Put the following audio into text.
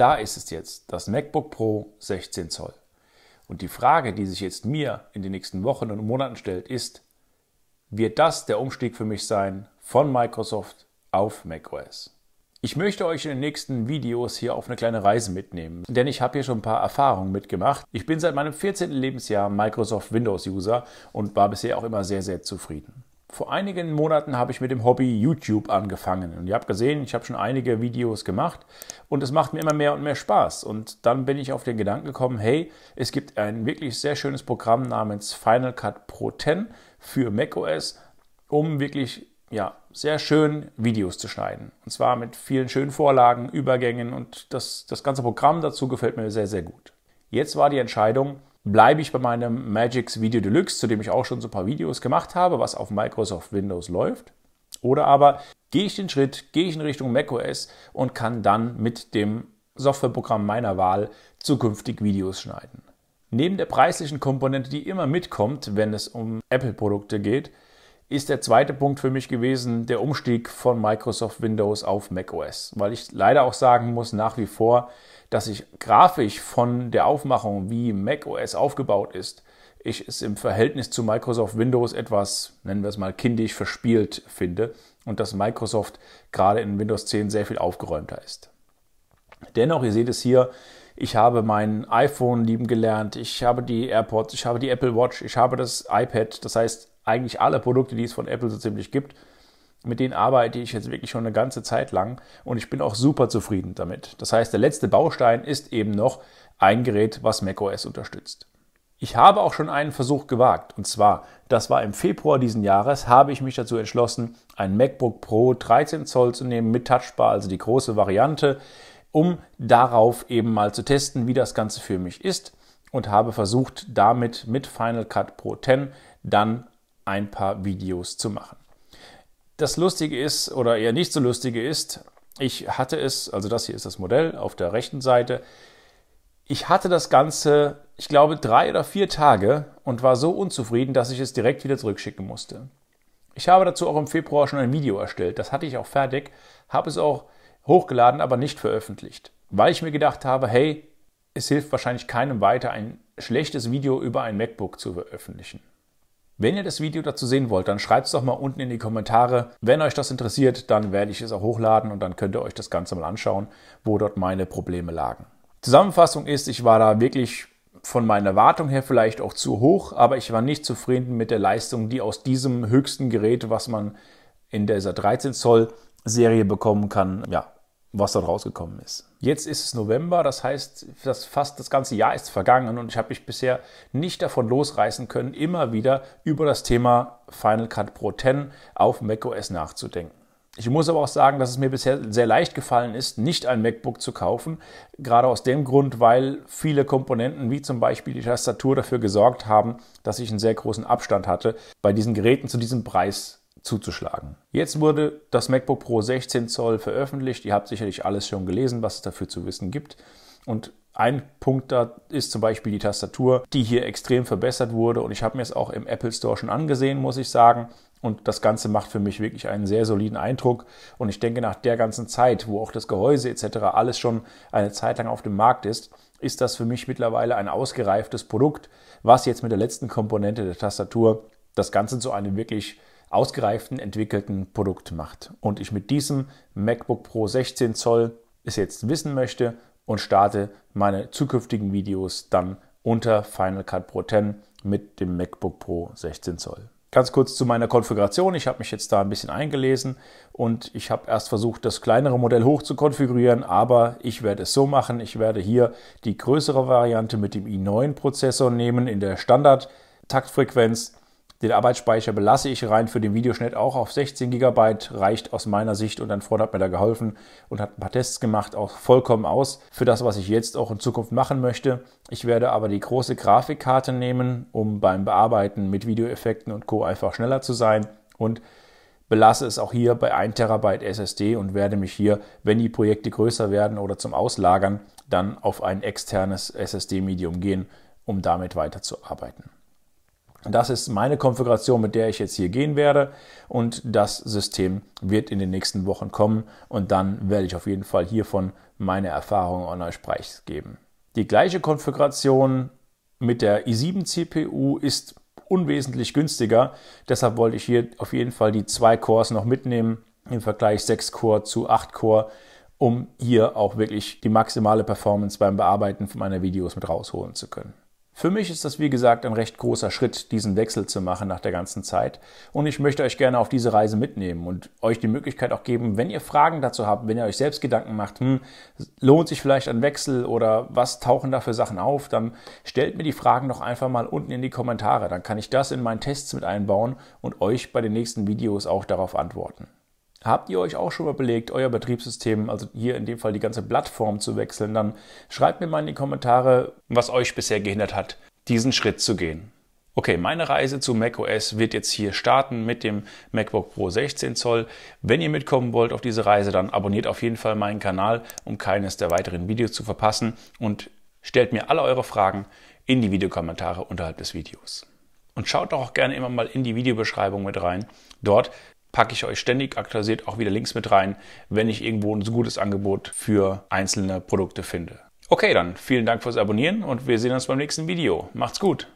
Da ist es jetzt, das MacBook Pro 16 Zoll. Und die Frage, die sich jetzt mir in den nächsten Wochen und Monaten stellt, ist, wird das der Umstieg für mich sein von Microsoft auf macOS? Ich möchte euch in den nächsten Videos hier auf eine kleine Reise mitnehmen, denn ich habe hier schon ein paar Erfahrungen mitgemacht. Ich bin seit meinem 14. Lebensjahr Microsoft Windows-User und war bisher auch immer sehr, sehr zufrieden. Vor einigen Monaten habe ich mit dem Hobby YouTube angefangen und ihr habt gesehen, ich habe schon einige Videos gemacht und es macht mir immer mehr und mehr Spaß. Und dann bin ich auf den Gedanken gekommen, hey, es gibt ein wirklich sehr schönes Programm namens Final Cut Pro 10 für macOS, um wirklich ja, sehr schön Videos zu schneiden. Und zwar mit vielen schönen Vorlagen, Übergängen und das, das ganze Programm dazu gefällt mir sehr, sehr gut. Jetzt war die Entscheidung, bleibe ich bei meinem Magix Video Deluxe, zu dem ich auch schon so ein paar Videos gemacht habe, was auf Microsoft Windows läuft. Oder aber gehe ich den Schritt, gehe ich in Richtung macOS und kann dann mit dem Softwareprogramm meiner Wahl zukünftig Videos schneiden. Neben der preislichen Komponente, die immer mitkommt, wenn es um Apple-Produkte geht, ist der zweite Punkt für mich gewesen der Umstieg von Microsoft Windows auf macOS, weil ich leider auch sagen muss nach wie vor, dass ich grafisch von der Aufmachung, wie macOS aufgebaut ist, ich es im Verhältnis zu Microsoft Windows etwas, nennen wir es mal, kindisch verspielt finde und dass Microsoft gerade in Windows 10 sehr viel aufgeräumter ist. Dennoch, ihr seht es hier, ich habe mein iPhone lieben gelernt. Ich habe die AirPods, ich habe die Apple Watch, ich habe das iPad. Das heißt, eigentlich alle Produkte, die es von Apple so ziemlich gibt, mit denen arbeite ich jetzt wirklich schon eine ganze Zeit lang und ich bin auch super zufrieden damit. Das heißt, der letzte Baustein ist eben noch ein Gerät, was macOS unterstützt. Ich habe auch schon einen Versuch gewagt. Und zwar, das war im Februar diesen Jahres, habe ich mich dazu entschlossen, ein MacBook Pro 13 Zoll zu nehmen mit Touchbar, also die große Variante um darauf eben mal zu testen, wie das Ganze für mich ist und habe versucht, damit mit Final Cut Pro 10 dann ein paar Videos zu machen. Das Lustige ist, oder eher nicht so lustige ist, ich hatte es, also das hier ist das Modell auf der rechten Seite, ich hatte das Ganze, ich glaube, drei oder vier Tage und war so unzufrieden, dass ich es direkt wieder zurückschicken musste. Ich habe dazu auch im Februar schon ein Video erstellt, das hatte ich auch fertig, habe es auch hochgeladen, aber nicht veröffentlicht, weil ich mir gedacht habe, hey, es hilft wahrscheinlich keinem weiter, ein schlechtes Video über ein MacBook zu veröffentlichen. Wenn ihr das Video dazu sehen wollt, dann schreibt es doch mal unten in die Kommentare. Wenn euch das interessiert, dann werde ich es auch hochladen und dann könnt ihr euch das Ganze mal anschauen, wo dort meine Probleme lagen. Zusammenfassung ist, ich war da wirklich von meiner Wartung her vielleicht auch zu hoch, aber ich war nicht zufrieden mit der Leistung, die aus diesem höchsten Gerät, was man in dieser 13 Zoll Serie bekommen kann, ja, was dann rausgekommen ist. Jetzt ist es November, das heißt, das fast das ganze Jahr ist vergangen und ich habe mich bisher nicht davon losreißen können, immer wieder über das Thema Final Cut Pro 10 auf macOS nachzudenken. Ich muss aber auch sagen, dass es mir bisher sehr leicht gefallen ist, nicht ein MacBook zu kaufen. Gerade aus dem Grund, weil viele Komponenten, wie zum Beispiel die Tastatur, dafür gesorgt haben, dass ich einen sehr großen Abstand hatte, bei diesen Geräten zu diesem Preis zuzuschlagen. Jetzt wurde das MacBook Pro 16 Zoll veröffentlicht. Ihr habt sicherlich alles schon gelesen, was es dafür zu wissen gibt. Und ein Punkt da ist zum Beispiel die Tastatur, die hier extrem verbessert wurde. Und ich habe mir es auch im Apple Store schon angesehen, muss ich sagen. Und das Ganze macht für mich wirklich einen sehr soliden Eindruck. Und ich denke, nach der ganzen Zeit, wo auch das Gehäuse etc. alles schon eine Zeit lang auf dem Markt ist, ist das für mich mittlerweile ein ausgereiftes Produkt, was jetzt mit der letzten Komponente der Tastatur das Ganze zu einem wirklich ausgereiften, entwickelten Produkt macht. Und ich mit diesem MacBook Pro 16 Zoll es jetzt wissen möchte und starte meine zukünftigen Videos dann unter Final Cut Pro 10 mit dem MacBook Pro 16 Zoll. Ganz kurz zu meiner Konfiguration. Ich habe mich jetzt da ein bisschen eingelesen und ich habe erst versucht, das kleinere Modell hoch zu konfigurieren, aber ich werde es so machen. Ich werde hier die größere Variante mit dem i9-Prozessor nehmen in der Standard-Taktfrequenz den Arbeitsspeicher belasse ich rein für den Videoschnitt auch auf 16 GB, reicht aus meiner Sicht und dann Ford hat mir da geholfen und hat ein paar Tests gemacht, auch vollkommen aus für das, was ich jetzt auch in Zukunft machen möchte. Ich werde aber die große Grafikkarte nehmen, um beim Bearbeiten mit Videoeffekten und Co. einfach schneller zu sein und belasse es auch hier bei 1 Terabyte SSD und werde mich hier, wenn die Projekte größer werden oder zum Auslagern, dann auf ein externes SSD-Medium gehen, um damit weiterzuarbeiten. Das ist meine Konfiguration, mit der ich jetzt hier gehen werde. Und das System wird in den nächsten Wochen kommen. Und dann werde ich auf jeden Fall hiervon meine Erfahrungen an euch preisgeben. Die gleiche Konfiguration mit der i7 CPU ist unwesentlich günstiger. Deshalb wollte ich hier auf jeden Fall die zwei Cores noch mitnehmen im Vergleich 6 Core zu 8 Core, um hier auch wirklich die maximale Performance beim Bearbeiten meiner Videos mit rausholen zu können. Für mich ist das, wie gesagt, ein recht großer Schritt, diesen Wechsel zu machen nach der ganzen Zeit. Und ich möchte euch gerne auf diese Reise mitnehmen und euch die Möglichkeit auch geben, wenn ihr Fragen dazu habt, wenn ihr euch selbst Gedanken macht, hm, lohnt sich vielleicht ein Wechsel oder was tauchen da für Sachen auf, dann stellt mir die Fragen doch einfach mal unten in die Kommentare. Dann kann ich das in meinen Tests mit einbauen und euch bei den nächsten Videos auch darauf antworten. Habt ihr euch auch schon mal überlegt, euer Betriebssystem, also hier in dem Fall die ganze Plattform zu wechseln, dann schreibt mir mal in die Kommentare, was euch bisher gehindert hat, diesen Schritt zu gehen. Okay, meine Reise zu macOS wird jetzt hier starten mit dem MacBook Pro 16 Zoll. Wenn ihr mitkommen wollt auf diese Reise, dann abonniert auf jeden Fall meinen Kanal, um keines der weiteren Videos zu verpassen und stellt mir alle eure Fragen in die Videokommentare unterhalb des Videos. Und schaut auch gerne immer mal in die Videobeschreibung mit rein. Dort packe ich euch ständig aktualisiert auch wieder Links mit rein, wenn ich irgendwo ein so gutes Angebot für einzelne Produkte finde. Okay, dann vielen Dank fürs Abonnieren und wir sehen uns beim nächsten Video. Macht's gut!